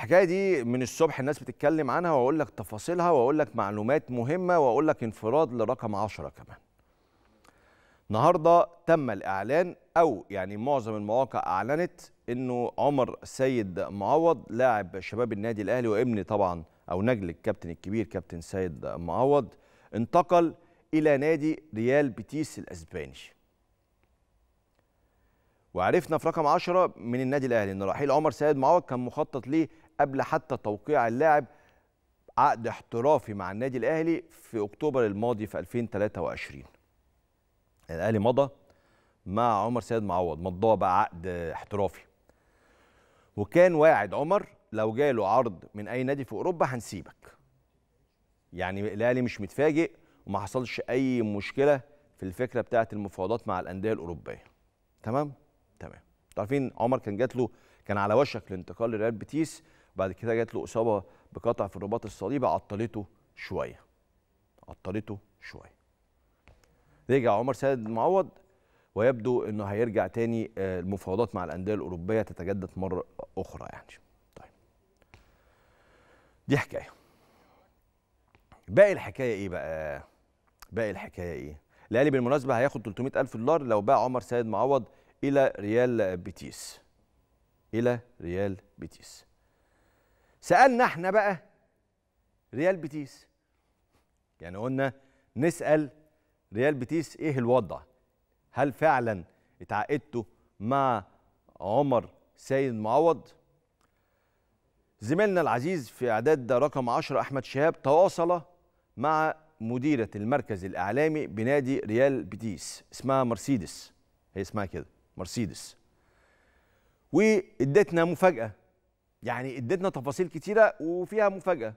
الحكايه دي من الصبح الناس بتتكلم عنها واقول لك تفاصيلها واقول لك معلومات مهمه واقول لك انفراد لرقم 10 كمان النهارده تم الاعلان او يعني معظم المواقع اعلنت انه عمر سيد معوض لاعب شباب النادي الاهلي وابن طبعا او نجل الكابتن الكبير كابتن سيد معوض انتقل الى نادي ريال بيتيس الاسباني وعرفنا في رقم 10 من النادي الاهلي ان رحيل عمر سيد معوض كان مخطط ليه قبل حتى توقيع اللاعب عقد احترافي مع النادي الاهلي في اكتوبر الماضي في 2023 الاهلي مضى مع عمر سيد معوض مضاه بقى عقد احترافي وكان واعد عمر لو جاله عرض من اي نادي في اوروبا هنسيبك يعني الاهلي مش متفاجئ وما حصلش اي مشكله في الفكره بتاعه المفاوضات مع الانديه الاوروبيه تمام تمام انتوا عارفين عمر كان جات له كان على وشك الانتقال لريال بيتيس بعد كده جات له اصابه بقطع في الرباط الصليبي عطلته شويه عطلته شويه رجع عمر سيد معوض ويبدو انه هيرجع تاني آه، المفاوضات مع الانديه الاوروبيه تتجدد مره اخرى يعني طيب دي حكايه باقي الحكايه ايه بقى باقي الحكايه ايه الاهلي بالمناسبه هياخد 300 الف دولار لو باع عمر سيد معوض الى ريال بيتيس الى ريال بيتيس سالنا احنا بقى ريال بيتيس يعني قلنا نسال ريال بيتيس ايه الوضع هل فعلا اتعاقدتوا مع عمر سيد معوض زميلنا العزيز في اعداد رقم 10 احمد شهاب تواصل مع مديره المركز الاعلامي بنادي ريال بيتيس اسمها مرسيدس هي اسمها كده مرسيدس وادتنا مفاجاه يعني ادتنا تفاصيل كتيره وفيها مفاجاه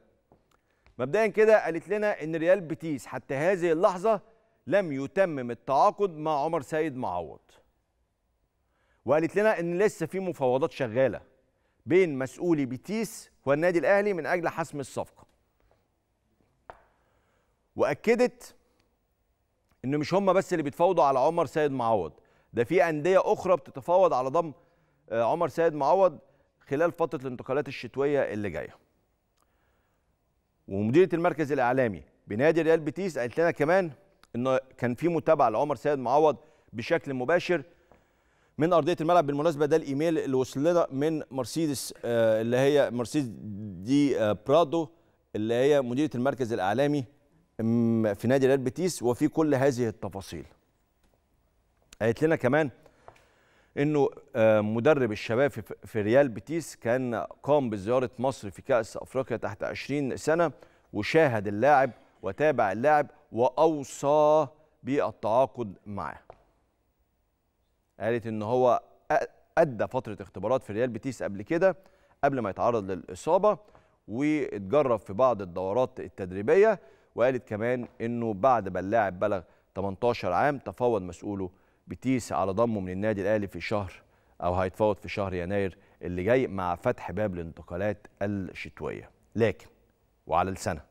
مبدئيا كده قالت لنا ان ريال بيتيس حتى هذه اللحظه لم يتمم التعاقد مع عمر سيد معوض وقالت لنا ان لسه في مفاوضات شغاله بين مسؤولي بيتيس والنادي الاهلي من اجل حسم الصفقه واكدت ان مش هم بس اللي بيتفاوضوا على عمر سيد معوض ده في انديه اخرى بتتفاوض على ضم آه، عمر سيد معوض خلال فتره الانتقالات الشتويه اللي جايه. ومديره المركز الاعلامي بنادي ريال بيتيس قالت لنا كمان ان كان في متابعه لعمر سيد معوض بشكل مباشر من ارضيه الملعب بالمناسبه ده الايميل اللي وصل لنا من مرسيدس آه، اللي هي مرسيدس دي آه، برادو اللي هي مديره المركز الاعلامي في نادي ريال بيتيس وفي كل هذه التفاصيل قالت لنا كمان انه آه، مدرب الشباب في ريال بيتيس كان قام بزياره مصر في كاس افريقيا تحت 20 سنه وشاهد اللاعب وتابع اللاعب واوصى بالتعاقد معاه. قالت ان هو ادى فتره اختبارات في ريال بيتيس قبل كده قبل ما يتعرض للاصابه واتجرب في بعض الدورات التدريبيه وقالت كمان انه بعد ما اللاعب بلغ 18 عام تفاوض مسؤوله بتيس على ضمه من النادي الاهلي في شهر او هيتفاوض في شهر يناير اللي جاي مع فتح باب الانتقالات الشتويه لكن وعلى لسانه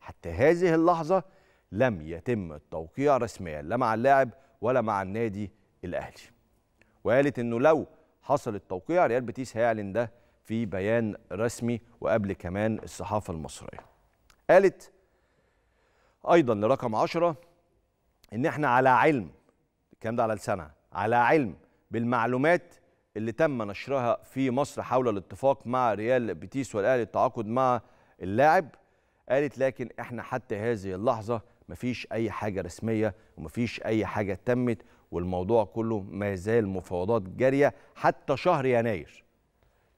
حتى هذه اللحظه لم يتم التوقيع رسميا لا مع اللاعب ولا مع النادي الاهلي وقالت انه لو حصل التوقيع ريال بيتيس هيعلن ده في بيان رسمي وقبل كمان الصحافه المصريه قالت ايضا لرقم 10 ان احنا على علم الكلام ده على لسانها على علم بالمعلومات اللي تم نشرها في مصر حول الاتفاق مع ريال بيتيس والاهلي التعاقد مع اللاعب قالت لكن احنا حتى هذه اللحظه مفيش اي حاجه رسميه ومفيش اي حاجه تمت والموضوع كله ما زال مفاوضات جاريه حتى شهر يناير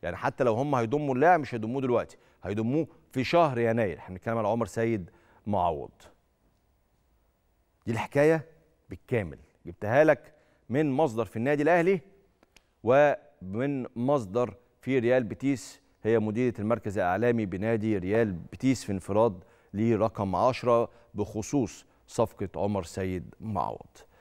يعني حتى لو هم هيضموا اللاعب مش هيضموه دلوقتي هيضموه في شهر يناير احنا بنتكلم على عمر سيد معوض دي الحكايه بالكامل جبتها لك من مصدر في النادي الاهلي ومن مصدر في ريال بيتيس هي مديره المركز الاعلامي بنادي ريال بيتيس في انفراد لرقم 10 بخصوص صفقه عمر سيد معوض